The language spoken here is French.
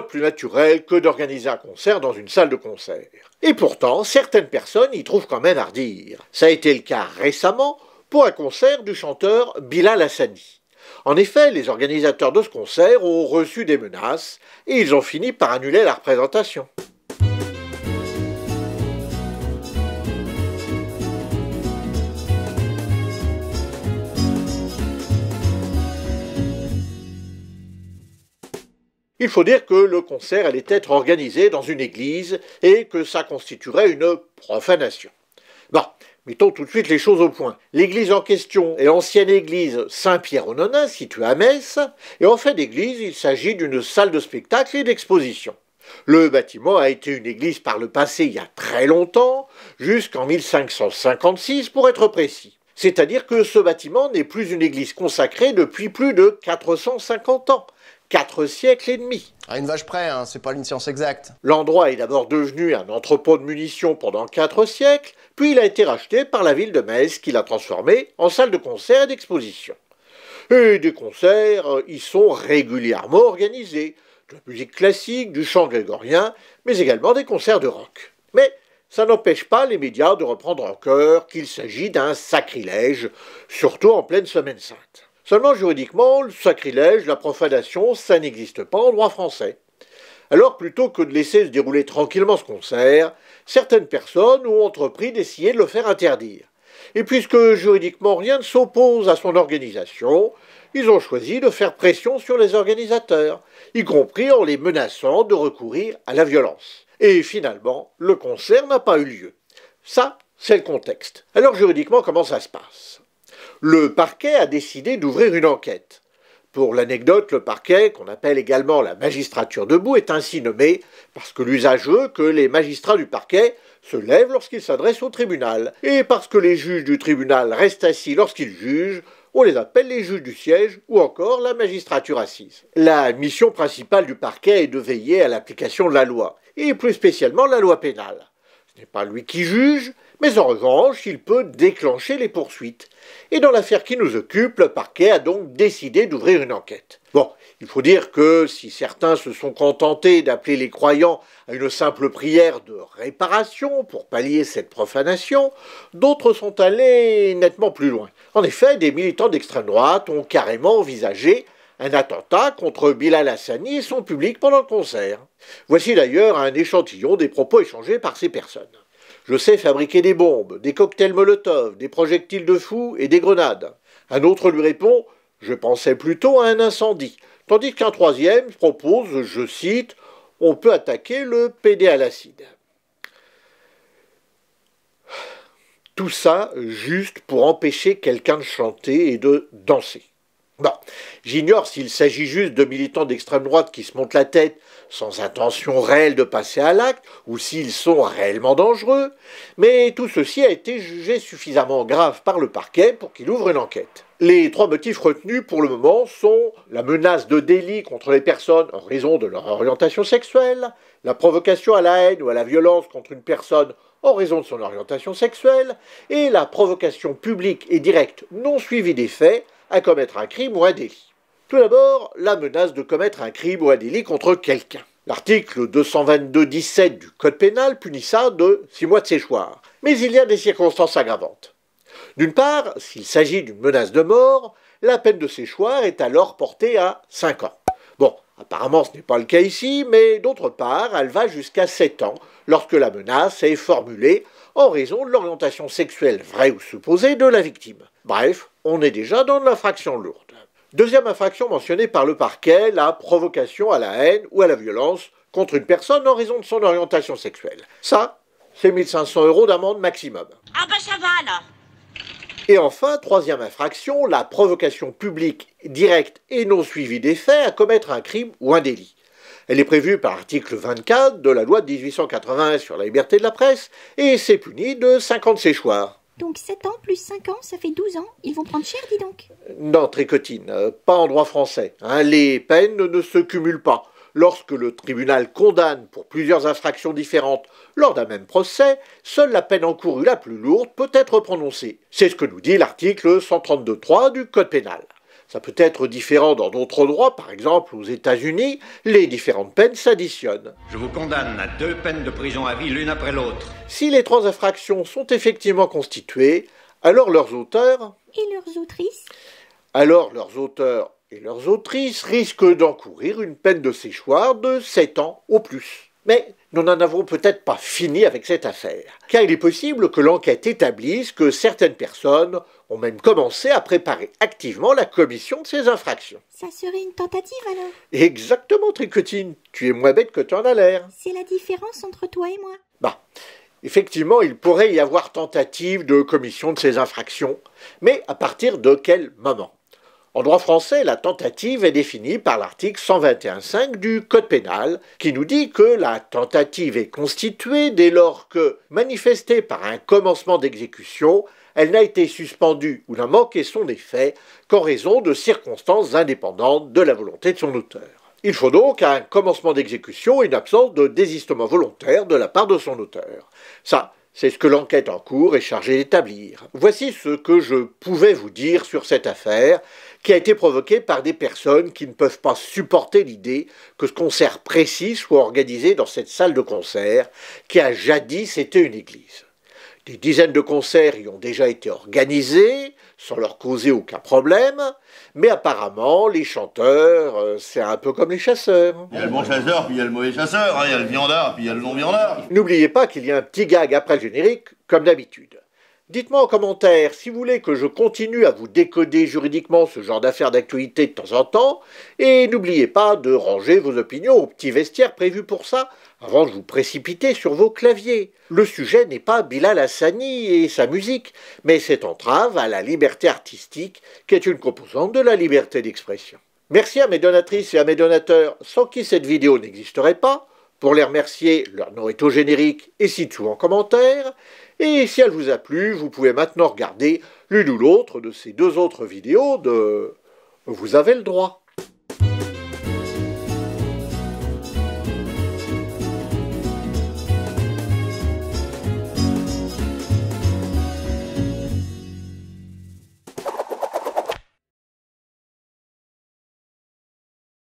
de plus naturel que d'organiser un concert dans une salle de concert Et pourtant, certaines personnes y trouvent quand même à redire. Ça a été le cas récemment pour un concert du chanteur Bilal Hassani. En effet, les organisateurs de ce concert ont reçu des menaces et ils ont fini par annuler la représentation. Il faut dire que le concert allait être organisé dans une église et que ça constituerait une profanation. Bon, mettons tout de suite les choses au point. L'église en question est l'ancienne église Saint-Pierre-aux-Nonains, située à Metz, et en fait d'église, il s'agit d'une salle de spectacle et d'exposition. Le bâtiment a été une église par le passé il y a très longtemps, jusqu'en 1556 pour être précis. C'est-à-dire que ce bâtiment n'est plus une église consacrée depuis plus de 450 ans, 4 siècles et demi. À une vache près, hein, c'est pas une science exacte. L'endroit est d'abord devenu un entrepôt de munitions pendant quatre siècles, puis il a été racheté par la ville de Metz qui l'a transformé en salle de concert et d'exposition. Et des concerts euh, y sont régulièrement organisés, de la musique classique, du chant grégorien, mais également des concerts de rock. Mais ça n'empêche pas les médias de reprendre en cœur qu'il s'agit d'un sacrilège, surtout en pleine semaine sainte. Seulement juridiquement, le sacrilège, la profanation, ça n'existe pas en droit français. Alors plutôt que de laisser se dérouler tranquillement ce concert, certaines personnes ont entrepris d'essayer de le faire interdire. Et puisque juridiquement rien ne s'oppose à son organisation, ils ont choisi de faire pression sur les organisateurs, y compris en les menaçant de recourir à la violence. Et finalement, le concert n'a pas eu lieu. Ça, c'est le contexte. Alors juridiquement, comment ça se passe le parquet a décidé d'ouvrir une enquête. Pour l'anecdote, le parquet, qu'on appelle également la magistrature debout, est ainsi nommé parce que l'usage veut que les magistrats du parquet se lèvent lorsqu'ils s'adressent au tribunal, et parce que les juges du tribunal restent assis lorsqu'ils jugent, on les appelle les juges du siège ou encore la magistrature assise. La mission principale du parquet est de veiller à l'application de la loi, et plus spécialement la loi pénale. Ce n'est pas lui qui juge, mais en revanche, il peut déclencher les poursuites. Et dans l'affaire qui nous occupe, le parquet a donc décidé d'ouvrir une enquête. Bon, il faut dire que si certains se sont contentés d'appeler les croyants à une simple prière de réparation pour pallier cette profanation, d'autres sont allés nettement plus loin. En effet, des militants d'extrême droite ont carrément envisagé un attentat contre Bilal Hassani et son public pendant le concert. Voici d'ailleurs un échantillon des propos échangés par ces personnes. Je sais fabriquer des bombes, des cocktails Molotov, des projectiles de fou et des grenades. Un autre lui répond Je pensais plutôt à un incendie, tandis qu'un troisième propose, je cite, On peut attaquer le PD à l'acide. Tout ça juste pour empêcher quelqu'un de chanter et de danser. Bon. Bah, j'ignore s'il s'agit juste de militants d'extrême droite qui se montent la tête sans intention réelle de passer à l'acte ou s'ils sont réellement dangereux, mais tout ceci a été jugé suffisamment grave par le parquet pour qu'il ouvre une enquête. Les trois motifs retenus pour le moment sont la menace de délit contre les personnes en raison de leur orientation sexuelle, la provocation à la haine ou à la violence contre une personne en raison de son orientation sexuelle, et la provocation publique et directe non suivie des faits à commettre un crime ou un délit. Tout d'abord, la menace de commettre un crime ou un délit contre quelqu'un. L'article 222-17 du Code pénal punit ça de 6 mois de séchoir. Mais il y a des circonstances aggravantes. D'une part, s'il s'agit d'une menace de mort, la peine de séchoir est alors portée à 5 ans. Bon, apparemment ce n'est pas le cas ici, mais d'autre part, elle va jusqu'à 7 ans lorsque la menace est formulée en raison de l'orientation sexuelle vraie ou supposée de la victime. Bref, on est déjà dans l'infraction lourde. Deuxième infraction mentionnée par le parquet, la provocation à la haine ou à la violence contre une personne en raison de son orientation sexuelle. Ça, c'est 1500 euros d'amende maximum. Ah bah ça va alors et enfin, troisième infraction, la provocation publique directe et non suivie des faits à commettre un crime ou un délit. Elle est prévue par l'article 24 de la loi de 1881 sur la liberté de la presse et c'est puni de 50 séchoirs. Donc 7 ans plus 5 ans, ça fait 12 ans. Ils vont prendre cher, dis donc. Non, Tricotine, euh, pas en droit français. Hein. les peines ne se cumulent pas. Lorsque le tribunal condamne pour plusieurs infractions différentes lors d'un même procès, seule la peine encourue la plus lourde peut être prononcée. C'est ce que nous dit l'article 132.3 du Code pénal. Ça peut être différent dans d'autres droits, par exemple aux États-Unis, les différentes peines s'additionnent. Je vous condamne à deux peines de prison à vie l'une après l'autre. Si les trois infractions sont effectivement constituées, alors leurs auteurs et leurs autrices alors leurs auteurs et leurs autrices risquent d'encourir une peine de séchoir de 7 ans au plus. Mais nous n'en avons peut-être pas fini avec cette affaire, car il est possible que l'enquête établisse que certaines personnes ont même commencé à préparer activement la commission de ces infractions. Ça serait une tentative alors Exactement, Tricotine. Tu es moins bête que tu en as l'air. C'est la différence entre toi et moi. Bah, effectivement, il pourrait y avoir tentative de commission de ces infractions, mais à partir de quel moment en droit français, la tentative est définie par l'article 121.5 du Code pénal, qui nous dit que la tentative est constituée dès lors que, manifestée par un commencement d'exécution, elle n'a été suspendue ou n'a manqué son effet qu'en raison de circonstances indépendantes de la volonté de son auteur. Il faut donc un commencement d'exécution et une absence de désistement volontaire de la part de son auteur. Ça, c'est ce que l'enquête en cours est chargée d'établir. Voici ce que je pouvais vous dire sur cette affaire, qui a été provoquée par des personnes qui ne peuvent pas supporter l'idée que ce concert précis soit organisé dans cette salle de concert, qui a jadis été une église. Des dizaines de concerts y ont déjà été organisés, sans leur causer aucun problème, mais apparemment, les chanteurs, euh, c'est un peu comme les chasseurs. Il y a le bon chasseur, puis il y a le mauvais chasseur, hein. il y a le viandard, puis il y a le non-viandard. N'oubliez pas qu'il y a un petit gag après le générique, comme d'habitude. Dites-moi en commentaire si vous voulez que je continue à vous décoder juridiquement ce genre d'affaires d'actualité de temps en temps, et n'oubliez pas de ranger vos opinions au petit vestiaire prévu pour ça, avant de vous précipiter sur vos claviers. Le sujet n'est pas Bilal Hassani et sa musique, mais cette entrave à la liberté artistique qui est une composante de la liberté d'expression. Merci à mes donatrices et à mes donateurs, sans qui cette vidéo n'existerait pas. Pour les remercier, leur nom est au générique et ci-dessous en commentaire. Et si elle vous a plu, vous pouvez maintenant regarder l'une ou l'autre de ces deux autres vidéos de Vous avez le droit.